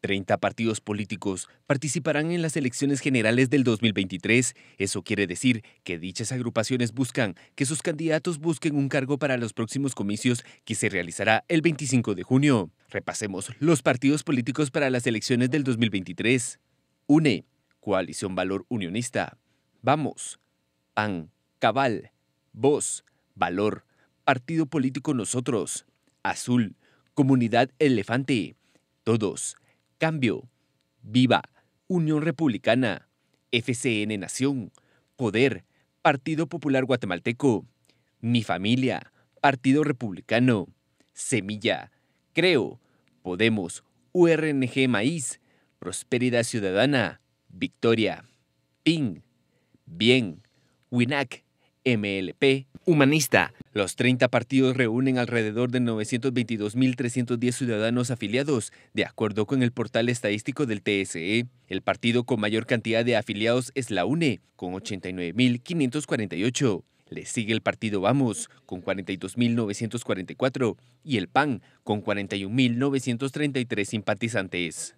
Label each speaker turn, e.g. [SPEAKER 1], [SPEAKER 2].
[SPEAKER 1] 30 partidos políticos participarán en las elecciones generales del 2023. Eso quiere decir que dichas agrupaciones buscan que sus candidatos busquen un cargo para los próximos comicios que se realizará el 25 de junio. Repasemos los partidos políticos para las elecciones del 2023. UNE, Coalición Valor Unionista. Vamos, PAN, Cabal, Voz, Valor, Partido Político Nosotros, Azul, Comunidad Elefante. Todos, Cambio, Viva, Unión Republicana, FCN Nación, Poder, Partido Popular Guatemalteco, Mi Familia, Partido Republicano, Semilla, Creo, Podemos, URNG Maíz, Prosperidad Ciudadana, Victoria, PIN, Bien, WINAC, MLP, humanista. Los 30 partidos reúnen alrededor de 922.310 ciudadanos afiliados, de acuerdo con el portal estadístico del TSE. El partido con mayor cantidad de afiliados es la UNE, con 89.548. Le sigue el partido Vamos, con 42.944, y el PAN, con 41.933 simpatizantes.